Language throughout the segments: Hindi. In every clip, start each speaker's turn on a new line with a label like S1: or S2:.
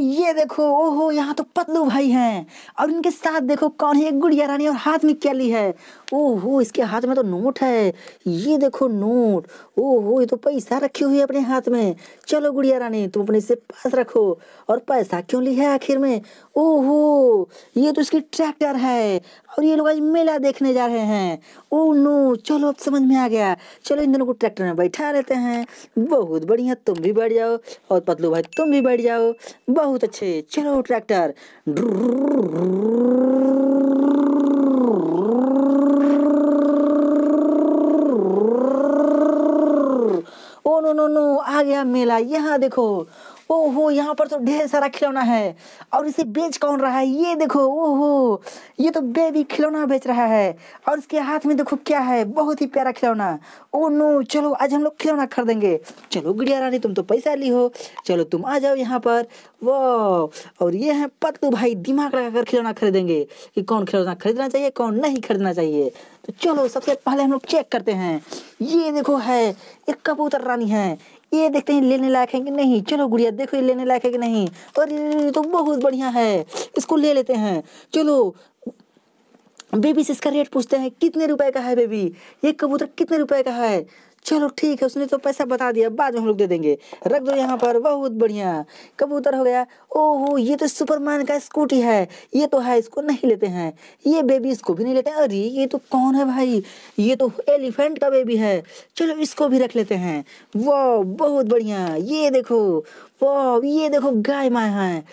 S1: ये देखो ओहो यहाँ तो पतलू भाई हैं और इनके साथ देखो कौन है गुड़िया रानी और हाथ में क्या ली है ओहो इसके हाथ में तो नोट है ये देखो नोट ओहो ये तो पैसा रखी हुई है अपने हाथ में चलो गुड़िया रानी तुम अपने से पास रखो और पैसा क्यों ली है आखिर में ओहो ये तो इसकी ट्रैक्टर है और ये लोग आज मेला देखने जा रहे हैं ओ नो चलो अब समझ में आ गया चलो इन दोनों को ट्रैक्टर में बैठा लेते हैं बहुत बढ़िया तुम भी बैठ जाओ और पतलू भाई तुम भी बैठ जाओ बहुत बहुत अच्छे चलो tractor oh no no no आ गया मेला यहाँ देखो ओहो यहाँ पर तो ढेर सारा खिलौना है और इसे बेच कौन रहा है ये देखो ओहो ये तो बेबी खिलौना बेच रहा है और इसके हाथ में देखो क्या है बहुत ही प्यारा खिलौना ओ नो चलो आज हम लोग खिलौना खरीदेंगे चलो गुड़िया रानी तुम तो पैसा ली हो चलो तुम आ जाओ यहाँ पर वो और ये है पतलू भाई दिमाग लगाकर खिलौना खरीदेंगे कि कौन खिलौना खरीदना चाहिए कौन नहीं खरीदना चाहिए तो चलो सबसे पहले हम लोग चेक करते हैं ये देखो है एक कबूतर रानी है ये देखते हैं लेने लायक है कि नहीं चलो गुड़िया देखो ये लेने लायक है कि नहीं और ये तो बहुत बढ़िया है इसको ले लेते हैं चलो बेबी से इसका रेट पूछते हैं कितने रुपए का है बेबी ये कबूतर कितने रुपए का है चलो ठीक है उसने तो पैसा बता दिया बाद में हम लोग दे देंगे रख दो यहाँ पर बहुत बढ़िया कबूतर हो गया ओहो ये तो सुपरमैन का स्कूटी है ये तो है इसको नहीं लेते हैं ये बेबी इसको भी नहीं लेते अरे ये तो कौन है भाई ये तो एलिफेंट का बेबी है चलो इसको भी रख लेते हैं वाह बहुत बढ़िया ये देखो वाह ये देखो गाय माए हैं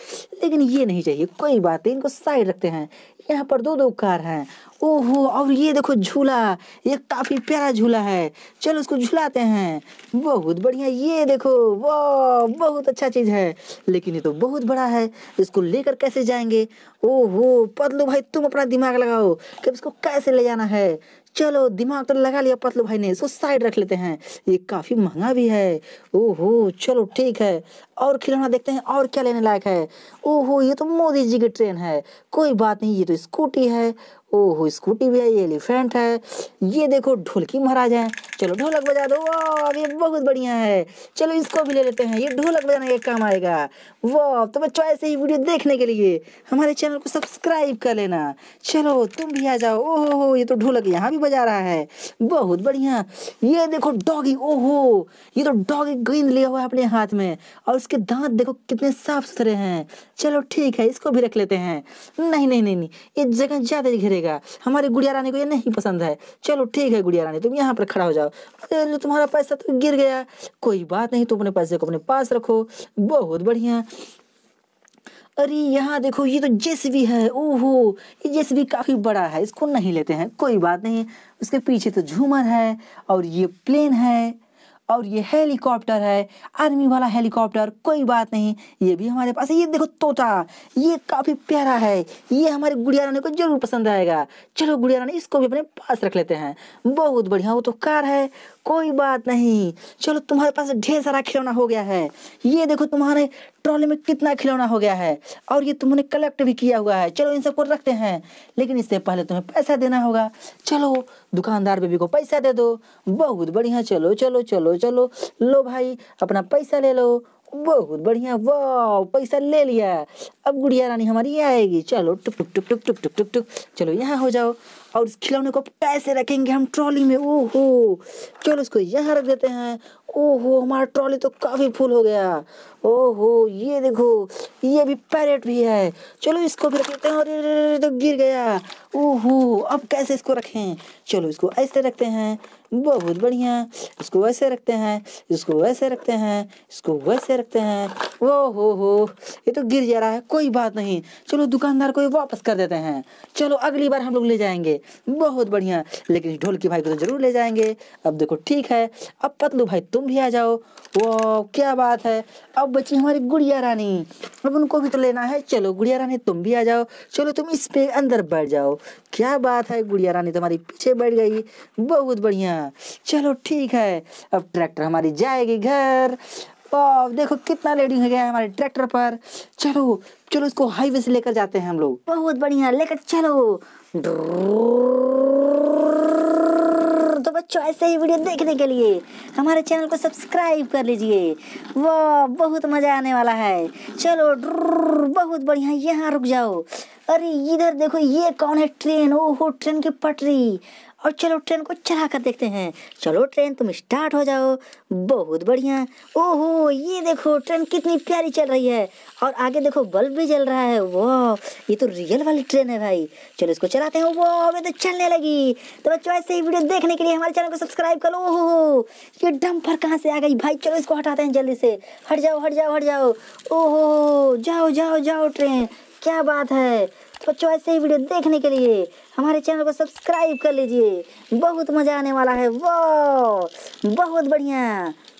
S1: लेकिन ये नहीं चाहिए कोई बात नहीं इनको साइड रखते हैं यहाँ पर दो दो कार हैं ओहो और ये देखो झूला ये काफी प्यारा झूला है चलो उसको झूलाते हैं बहुत बढ़िया ये देखो वाह बहुत अच्छा चीज है लेकिन ये तो बहुत बड़ा है इसको लेकर कैसे जाएंगे ओहो पतलू भाई तुम अपना दिमाग लगाओ कि इसको कैसे ले जाना है चलो दिमाग तो लगा लिया पतलू भाई ने इसको साइड रख लेते हैं ये काफ़ी महंगा भी है ओहो चलो ठीक है और खिलौना देखते हैं और क्या लेने लायक है ओहो ये तो मोदी जी की ट्रेन है कोई बात नहीं ये तो स्कूटी है ओहो स्कूटी भी है ये एलिफेंट है ये देखो ढोलकी महाराज हैं चलो ढोलक बजा दो अब ये बहुत बढ़िया है चलो इसको भी ले लेते हैं ये ढोलक बजाने का काम आएगा वो तो बच्चों ऐसे ही वीडियो देखने के लिए हमारे चैनल को सब्सक्राइब कर लेना चलो तुम भी आ जाओ ओहो हो ये तो ढोलक यहाँ भी बजा रहा है बहुत बढ़िया ये देखो डॉगी ओहो ये तो डॉगी गेंद लिया हुआ है अपने हाथ में और उसके दांत देखो कितने साफ सुथरे हैं चलो ठीक है इसको भी रख लेते हैं नहीं नहीं नहीं, नहीं ये जगह ज़्यादा ही घिरेगा करेगा हमारे गुड़िया रानी को ये नहीं पसंद है चलो ठीक है गुड़िया रानी तुम यहाँ पर खड़ा हो जाओ अरे तुम्हारा पैसा तो गिर गया कोई बात नहीं तुम अपने पैसे को अपने पास रखो बहुत बढ़िया अरे यहाँ देखो ये तो जेसीबी है ओहो ये जेसीबी काफ़ी बड़ा है इसको नहीं लेते हैं कोई बात नहीं उसके पीछे तो झूमर है और ये प्लेन है और ये हेलीकॉप्टर है आर्मी वाला हेलीकॉप्टर कोई बात नहीं ये भी हमारे पास है ये देखो तोता ये काफ़ी प्यारा है ये हमारे गुड़िया रानी को जरूर पसंद आएगा चलो गुड़िया रानी इसको भी अपने पास रख लेते हैं बहुत बढ़िया वो तो कार है कोई बात नहीं चलो तुम्हारे पास ढेर सारा खिलौना हो गया है ये देखो तुम्हारे ट्रॉली में कितना खिलौना हो गया है और ये तुमने कलेक्ट भी किया हुआ है चलो इन सबको रखते हैं लेकिन इससे पहले तुम्हें पैसा देना होगा चलो दुकानदार बेबी को पैसा दे दो बहुत बढ़िया चलो चलो चलो चलो लो भाई अपना पैसा ले लो बहुत बढ़िया वाह पैसा ले लिया अब गुड़िया रानी हमारी आएगी चलो टुक टुक टुक टुक टुक टुक टुक चलो यहाँ हो जाओ और इस खिलौने को कैसे रखेंगे हम ट्रॉली में ओहो चलो इसको यहाँ रख देते हैं ओहो हमारा ट्रॉली तो काफ़ी फुल हो गया ओहो ये देखो ये भी पैरेट भी है चलो इसको भी रख लेते हैं और तो गिर गया ओहो अब कैसे इसको रखें चलो इसको ऐसे रखते हैं बहुत बढ़िया इसको वैसे रखते हैं इसको वैसे रखते हैं इसको वैसे रखते हैं ओ हो हो ये तो गिर जा रहा है कोई बात नहीं चलो दुकानदार को ये वापस कर देते हैं चलो अगली बार हम लोग ले जाएंगे बहुत बढ़िया लेकिन ढोलकी भाई को तो जरूर ले जाएंगे अब देखो ठीक है अब पतलू भाई तुम भी आ जाओ वो क्या बात है अब बची हमारी गुड़िया रानी अब उनको भी तो लेना है चलो गुड़िया रानी तुम भी आ जाओ चलो तुम इस पे अंदर बैठ जाओ क्या बात है गुड़िया रानी तुम्हारी पीछे बैठ गई बहुत बढ़िया चलो ठीक है अब ट्रैक्टर हमारी जाएगी घर वाह देखो कितना लोडिंग हो गया है हमारे ट्रैक्टर पर चलो चलो इसको हाईवे से लेकर जाते हैं हम लोग बहुत बढ़िया लेकर चलो तो
S2: बच्चों ऐसे ही वीडियो देखने के लिए हमारे चैनल को सब्सक्राइब कर लीजिए वाह बहुत मज़ा आने वाला है चलो बहुत बढ़िया यहाँ रुक जाओ अरे इधर देखो ये कौन है ट्रेन ओहो ट्रेन की पटरी और चलो ट्रेन को चला कर देखते हैं चलो ट्रेन तुम स्टार्ट हो जाओ बहुत बढ़िया ओहो ये देखो ट्रेन कितनी प्यारी चल रही है और आगे देखो बल्ब भी जल रहा है वाह ये तो रियल वाली ट्रेन है भाई चलो इसको चलाते हैं वो ये तो चलने लगी तो बच्चों ऐसे ही वीडियो देखने के लिए हमारे चैनल को सब्सक्राइब करो ओहो ये डम्पर कहाँ से आ गई भाई चलो इसको हटाते हैं जल्दी से हट जाओ हट जाओ हट जाओ ओहो जाओ जाओ जाओ ट्रेन क्या बात है बच्चों ऐसे ही वीडियो देखने के लिए हमारे चैनल को सब्सक्राइब कर लीजिए बहुत मज़ा आने वाला है वो बहुत बढ़िया